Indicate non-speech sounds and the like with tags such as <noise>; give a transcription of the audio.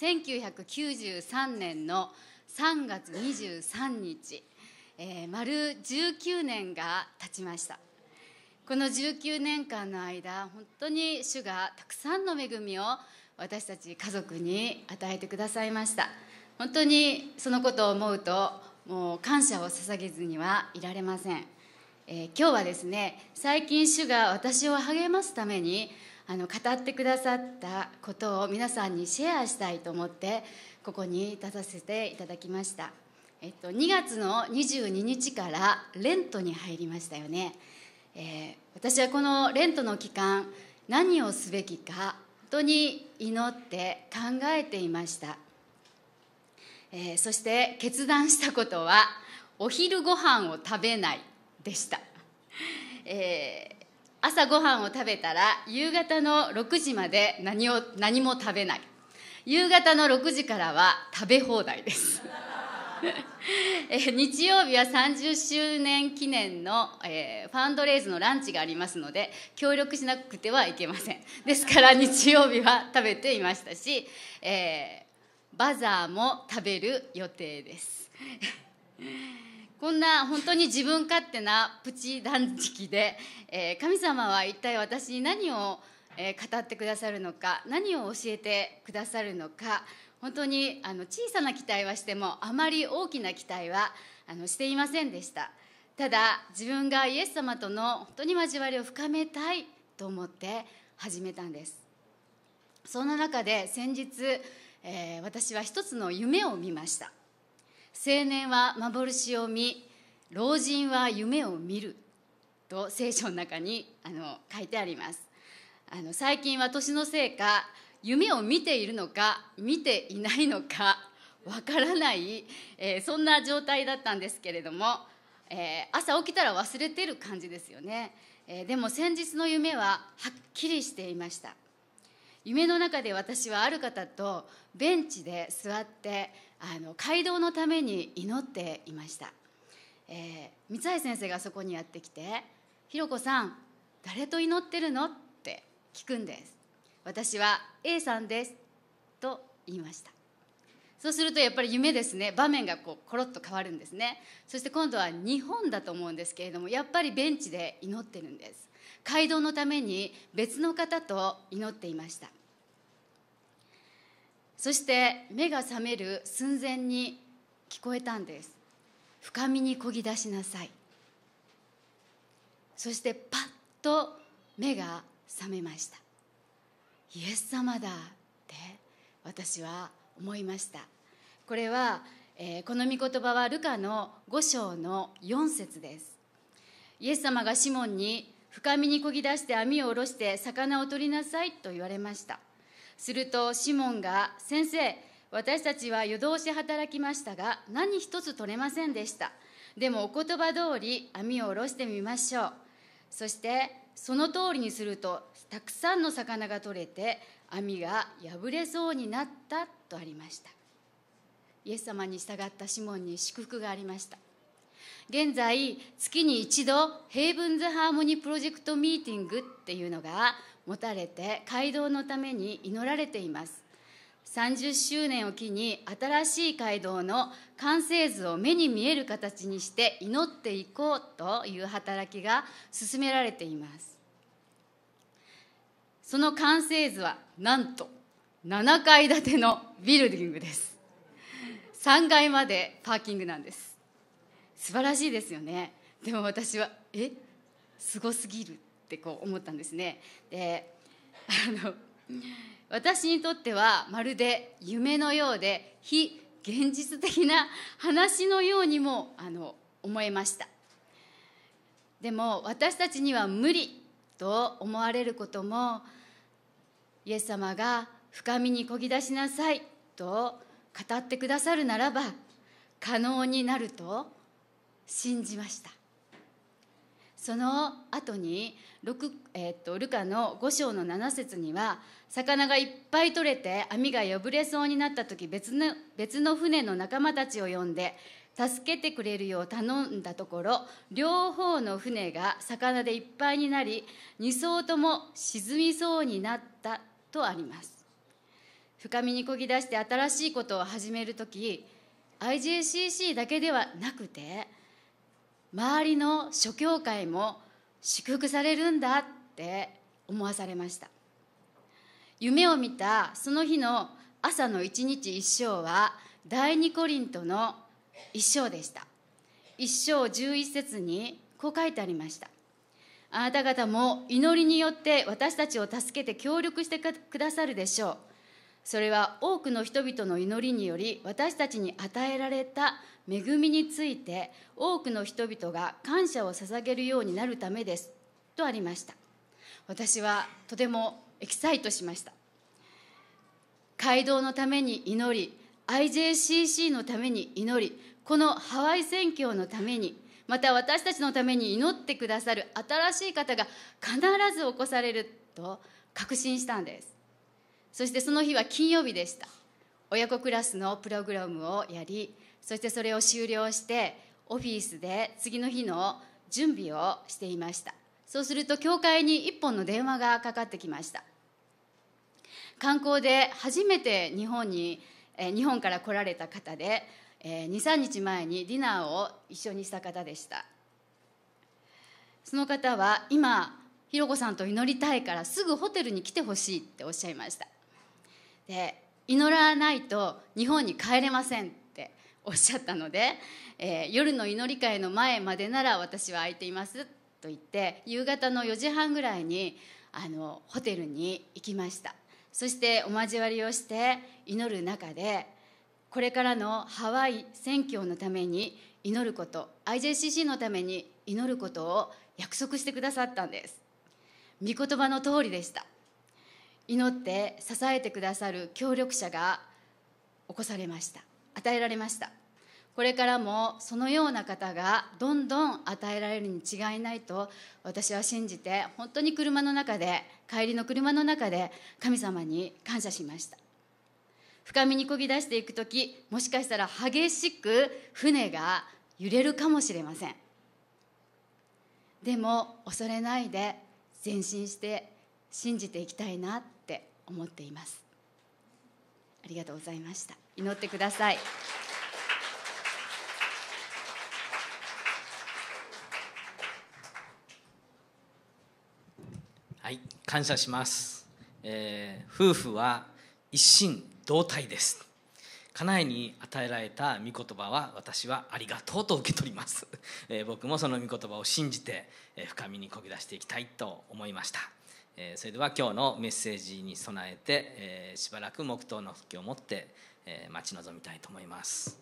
1993年の3月23日、えー、丸19年が経ちましたこの19年間の間本当に主がたくさんの恵みを私たち家族に与えてくださいました本当にそのことを思うともう感謝を捧げずにはいられません、えー、今日はですね最近主が私を励ますためにあの語ってくださったことを皆さんにシェアしたいと思ってここに立たせていただきました、えっと、2月の22日からレントに入りましたよね、えー、私はこのレントの期間何をすべきか本当に祈って考えていました、えー、そして決断したことはお昼ご飯を食べないでした、えー朝ごはんを食べたら夕方の6時まで何を何も食べない夕方の6時からは食べ放題です <laughs> 日曜日は30周年記念の、えー、ファンドレイズのランチがありますので協力しなくてはいけませんですから日曜日は食べていましたし、えー、バザーも食べる予定ですこんな本当に自分勝手なプチ断食で、えー、神様は一体私に何を、えー、語ってくださるのか何を教えてくださるのか本当にあの小さな期待はしてもあまり大きな期待はあのしていませんでしたただ自分がイエス様との本当に交わりを深めたいと思って始めたんですそんな中で先日、えー、私は一つの夢を見ました青年は幻を見老人は夢を見ると聖書の中にあの書いてありますあの最近は年のせいか夢を見ているのか見ていないのかわからない、えー、そんな状態だったんですけれども、えー、朝起きたら忘れてる感じですよね、えー、でも先日の夢ははっきりしていました夢の中で私はある方とベンチで座ってあの街道のために祈っていました、えー、三橋先生がそこにやってきて「ひろこさん誰と祈ってるの?」って聞くんです私は A さんですと言いましたそうするとやっぱり夢ですね場面がこうコロッと変わるんですねそして今度は日本だと思うんですけれどもやっぱりベンチで祈ってるんです街道のために別の方と祈っていましたそして目が覚める寸前に聞こえたんです深みにこぎ出しなさいそしてパッと目が覚めましたイエス様だって私は思いましたこれは、えー、この御言葉はルカの5章の4節ですイエス様がシモンに深みにこぎ出して網を下ろして魚を取りなさいと言われましたするとシモンが、先生、私たちは夜通し働きましたが、何一つ取れませんでした。でもお言葉通り網を下ろしてみましょう。そして、その通りにすると、たくさんの魚が取れて、網が破れそうになったとありました。イエス様に従ったシモンに祝福がありました。現在、月に一度、ヘイブンズ・ハーモニー・プロジェクト・ミーティングっていうのが持たれて、街道のために祈られています。30周年を機に、新しい街道の完成図を目に見える形にして祈っていこうという働きが進められています。その完成図は、なんと、7階建てのビルディングです。3階までパーキングなんです。素晴らしいですよねでも私はえすごすぎるってこう思ったんですねであの私にとってはまるで夢のようで非現実的な話のようにもあの思えましたでも私たちには無理と思われることもイエス様が深みにこぎ出しなさいと語ってくださるならば可能になると信じましたその後にえー、っとルカの5章の7節には魚がいっぱい取れて網が破れそうになった時別の別の船の仲間たちを呼んで助けてくれるよう頼んだところ両方の船が魚でいっぱいになり2艘とも沈みそうになったとあります深みにこぎ出して新しいことを始める時 IJCC だけではなくて周りの諸教会も祝福されるんだって思わされました夢を見たその日の朝の一日一章は第二コリントの一章でした一章十一節にこう書いてありましたあなた方も祈りによって私たちを助けて協力してくださるでしょうそれは多くの人々の祈りにより私たちに与えられた恵みについて多くの人々が感謝を捧げるようになるためですとありました私はとてもエキサイトしました街道のために祈り IJCC のために祈りこのハワイ宣教のためにまた私たちのために祈ってくださる新しい方が必ず起こされると確信したんですそしてその日は金曜日でした親子クラスのプログラムをやりそしてそれを終了してオフィスで次の日の準備をしていましたそうすると教会に一本の電話がかかってきました観光で初めて日本に日本から来られた方で23日前にディナーを一緒にした方でしたその方は今ひろこさんと祈りたいからすぐホテルに来てほしいっておっしゃいましたで祈らないと日本に帰れませんっておっしゃったので、えー、夜の祈り会の前までなら私は空いていますと言って夕方の4時半ぐらいにあのホテルに行きましたそしてお交わりをして祈る中でこれからのハワイ選挙のために祈ること IJCC のために祈ることを約束してくださったんです御言葉の通りでした祈って支えてくださる協力者が起こされました与えられましたこれからもそのような方がどんどん与えられるに違いないと私は信じて本当に車の中で帰りの車の中で神様に感謝しました深みにこぎ出していく時もしかしたら激しく船が揺れるかもしれませんでも恐れないで前進して信じていきたいな思っていますありがとうございました祈ってくださいはい感謝します、えー、夫婦は一心同体です家内に与えられた御言葉は私はありがとうと受け取ります、えー、僕もその御言葉を信じて、えー、深みにこぎ出していきたいと思いましたえそれでは今日のメッセージに備えて、えしばらく黙祷の復帰をもって、え待ち望みたいと思います。